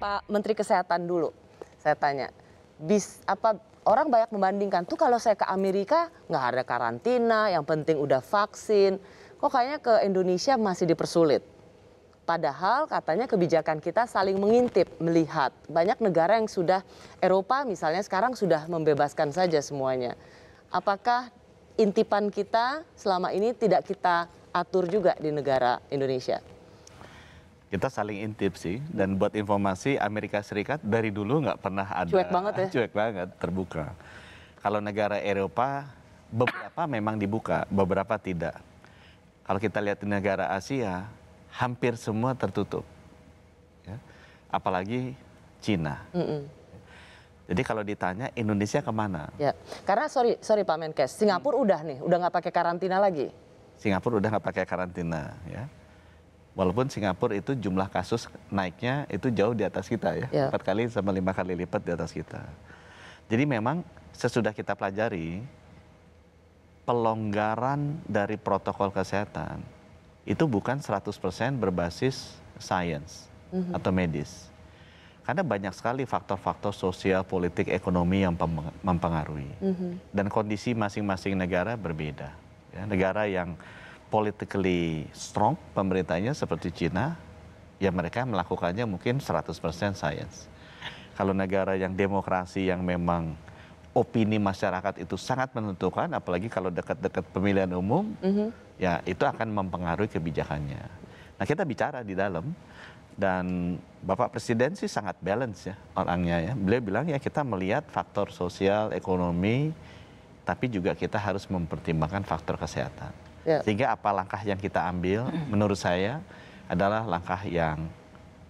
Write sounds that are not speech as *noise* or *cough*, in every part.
Pak Menteri Kesehatan dulu. Saya tanya, bis apa orang banyak membandingkan tuh kalau saya ke Amerika nggak ada karantina, yang penting udah vaksin. Kok kayaknya ke Indonesia masih dipersulit. Padahal katanya kebijakan kita saling mengintip, melihat. Banyak negara yang sudah Eropa misalnya sekarang sudah membebaskan saja semuanya. Apakah intipan kita selama ini tidak kita atur juga di negara Indonesia? kita saling intip sih dan buat informasi Amerika Serikat dari dulu nggak pernah ada cuek banget ya *laughs* cuek banget terbuka kalau negara Eropa beberapa memang dibuka beberapa tidak kalau kita lihat di negara Asia hampir semua tertutup ya. apalagi Cina mm -mm. Jadi kalau ditanya Indonesia kemana? Ya, karena sorry sorry Pak Menkes, Singapura hmm. udah nih, udah nggak pakai karantina lagi. Singapura udah nggak pakai karantina, ya Walaupun Singapura itu jumlah kasus naiknya itu jauh di atas kita ya. ya, empat kali sama lima kali lipat di atas kita. Jadi memang sesudah kita pelajari pelonggaran dari protokol kesehatan itu bukan 100% berbasis sains mm-hmm. atau medis. Karena banyak sekali faktor-faktor sosial, politik, ekonomi yang mempengaruhi. Mm-hmm. Dan kondisi masing-masing negara berbeda. Ya, negara yang politically strong pemerintahnya seperti Cina, ya mereka melakukannya mungkin 100% science. Kalau negara yang demokrasi yang memang opini masyarakat itu sangat menentukan, apalagi kalau dekat-dekat pemilihan umum, mm -hmm. ya itu akan mempengaruhi kebijakannya. Nah kita bicara di dalam dan Bapak Presiden sih sangat balance ya orangnya ya. Beliau bilang ya kita melihat faktor sosial, ekonomi, tapi juga kita harus mempertimbangkan faktor kesehatan. Yeah. Sehingga apa langkah yang kita ambil menurut saya adalah langkah yang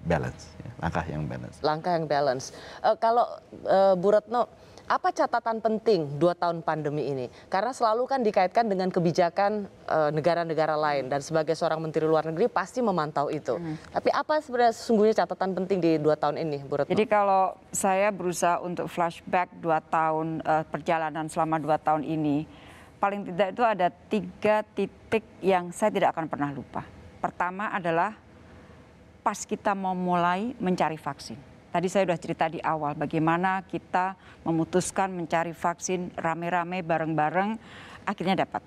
balance, ya. langkah yang balance. Langkah yang balance. Uh, kalau uh, Bu Retno, apa catatan penting dua tahun pandemi ini? Karena selalu kan dikaitkan dengan kebijakan eh, negara-negara lain dan sebagai seorang Menteri Luar Negeri pasti memantau itu. Hmm. Tapi apa sebenarnya sesungguhnya catatan penting di dua tahun ini, Bu Retno? Jadi kalau saya berusaha untuk flashback dua tahun perjalanan selama dua tahun ini paling tidak itu ada tiga titik yang saya tidak akan pernah lupa. Pertama adalah pas kita mau mulai mencari vaksin. Tadi saya sudah cerita di awal bagaimana kita memutuskan mencari vaksin rame-rame bareng-bareng akhirnya dapat.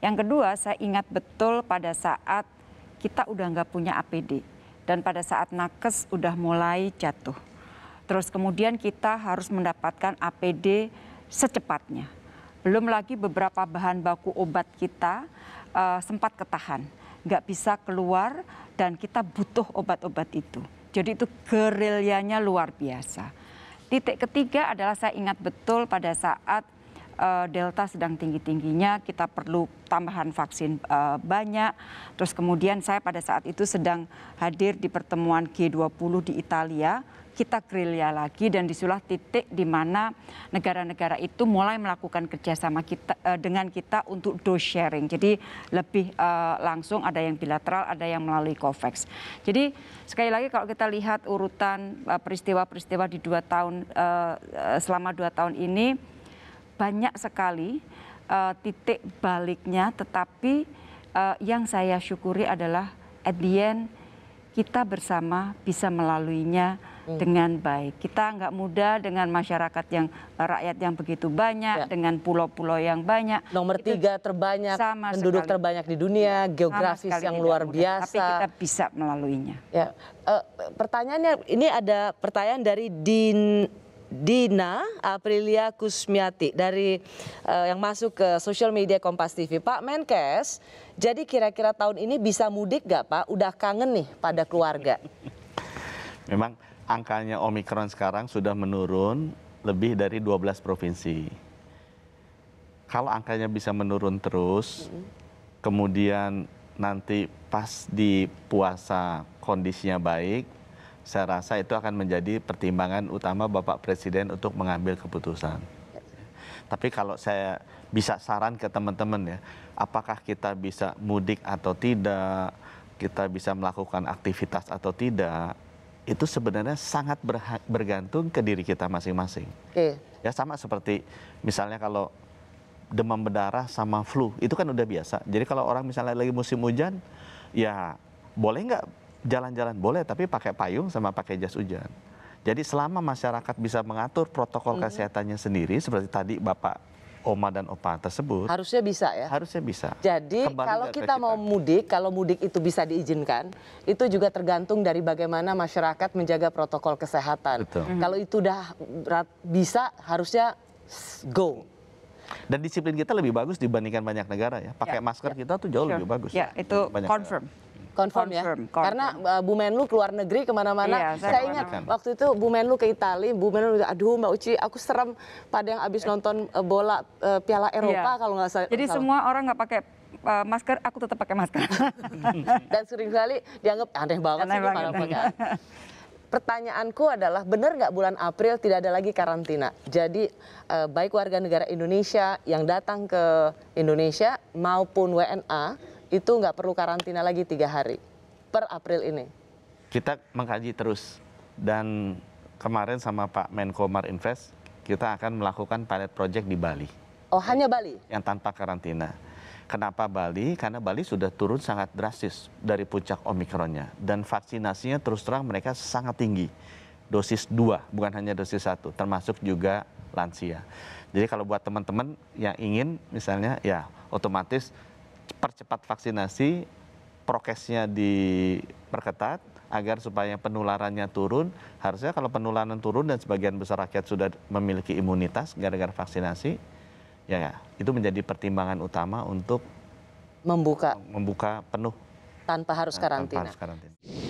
Yang kedua saya ingat betul pada saat kita udah nggak punya APD dan pada saat nakes udah mulai jatuh. Terus kemudian kita harus mendapatkan APD secepatnya belum lagi beberapa bahan baku obat kita uh, sempat ketahan, nggak bisa keluar dan kita butuh obat-obat itu. Jadi itu gerilyanya luar biasa. Titik ketiga adalah saya ingat betul pada saat uh, Delta sedang tinggi-tingginya, kita perlu tambahan vaksin uh, banyak. Terus kemudian saya pada saat itu sedang hadir di pertemuan G20 di Italia, kita gerilya lagi dan disulah titik di mana negara-negara itu mulai melakukan kerjasama kita uh, dengan kita untuk dose sharing. Jadi lebih uh, langsung ada yang bilateral, ada yang melalui COVAX. Jadi sekali lagi kalau kita lihat urutan peristiwa-peristiwa uh, di dua tahun uh, selama dua tahun ini banyak sekali eh, titik baliknya tetapi eh, yang saya syukuri adalah at the end kita bersama bisa melaluinya hmm. dengan baik. Kita nggak mudah dengan masyarakat yang eh, rakyat yang begitu banyak, ya. dengan pulau-pulau yang banyak. Nomor itu tiga terbanyak, sama penduduk sekali. terbanyak di dunia, ya. geografis yang luar mudah, biasa. Tapi kita bisa melaluinya. Ya. Uh, pertanyaannya ini ada pertanyaan dari Din Dina Aprilia Kusmiati dari uh, yang masuk ke social media Kompas TV. Pak Menkes, jadi kira-kira tahun ini bisa mudik gak Pak? Udah kangen nih pada keluarga. Memang angkanya Omikron sekarang sudah menurun lebih dari 12 provinsi. Kalau angkanya bisa menurun terus, kemudian nanti pas di puasa kondisinya baik, saya rasa itu akan menjadi pertimbangan utama Bapak Presiden untuk mengambil keputusan. Tapi kalau saya bisa saran ke teman-teman ya, apakah kita bisa mudik atau tidak, kita bisa melakukan aktivitas atau tidak, itu sebenarnya sangat bergantung ke diri kita masing-masing. Ya sama seperti misalnya kalau demam berdarah sama flu, itu kan udah biasa. Jadi kalau orang misalnya lagi musim hujan, ya boleh nggak jalan-jalan boleh tapi pakai payung sama pakai jas hujan. Jadi selama masyarakat bisa mengatur protokol hmm. kesehatannya sendiri seperti tadi Bapak Oma dan Opa tersebut. Harusnya bisa ya? Harusnya bisa. Jadi Kembali kalau kita, mau mudik, kalau mudik itu bisa diizinkan, itu juga tergantung dari bagaimana masyarakat menjaga protokol kesehatan. Betul. Hmm. Kalau itu udah bisa, harusnya go. Dan disiplin kita lebih bagus dibandingkan banyak negara ya. Pakai ya, masker ya. kita tuh jauh sure. lebih bagus. Ya, itu confirm. Negara. Confirm, confirm ya. Confirm. Karena uh, Bu Menlu keluar negeri kemana-mana. Iya, saya, saya ingat kan. waktu itu Bu Menlu ke Italia, Bu Menlu aduh Mbak Uci, aku serem pada yang abis nonton uh, bola uh, Piala iya. Eropa iya. kalau nggak salah. Jadi semua orang nggak pakai uh, masker, aku tetap pakai masker. *laughs* Dan sering sekali dianggap aneh banget aneh sih banget. pakai. Pertanyaanku adalah benar nggak bulan April tidak ada lagi karantina? Jadi eh, baik warga negara Indonesia yang datang ke Indonesia maupun WNA itu nggak perlu karantina lagi tiga hari per April ini? Kita mengkaji terus dan kemarin sama Pak Menko Invest kita akan melakukan pilot project di Bali. Oh hanya Bali? Yang tanpa karantina. Kenapa Bali? Karena Bali sudah turun sangat drastis dari puncak Omikronnya. Dan vaksinasinya terus terang mereka sangat tinggi. Dosis 2, bukan hanya dosis satu termasuk juga lansia. Jadi kalau buat teman-teman yang ingin misalnya ya otomatis percepat vaksinasi prokesnya diperketat agar supaya penularannya turun. Harusnya kalau penularan turun dan sebagian besar rakyat sudah memiliki imunitas gara-gara vaksinasi, ya itu menjadi pertimbangan utama untuk membuka membuka penuh tanpa harus nah, karantina. Tanpa harus karantina.